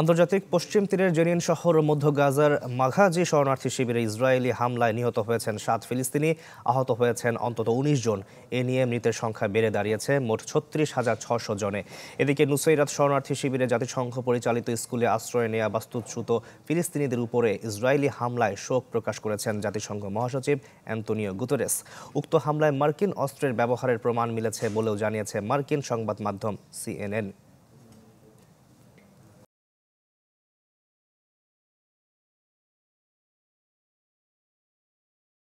আন্তর্জাতিক পশ্চিম তীরের জেনিন শহর মধ্য গাজার মাঘাজি শরণার্থী শিবিরে ইসরায়েলি হামলায় নিহত হয়েছেন সাত ফিলিস্তিনি আহত হয়েছেন অন্তত উনিশ জন এ নিয়ে মৃতের সংখ্যা বেড়ে দাঁড়িয়েছে মোট ছত্রিশ হাজার ছশো জনে এদিকে নুসৈরাত শরণার্থী শিবিরে জাতিসংঘ পরিচালিত স্কুলে আশ্রয় নেয়া বাস্তুচ্যুত ফিলিস্তিনিদের উপরে ইসরায়েলি হামলায় শোক প্রকাশ করেছেন জাতিসংঘ মহাসচিব অ্যান্তোনিও গুতরেস উক্ত হামলায় মার্কিন অস্ত্রের ব্যবহারের প্রমাণ মিলেছে বলেও জানিয়েছে মার্কিন সংবাদ মাধ্যম সিএনএন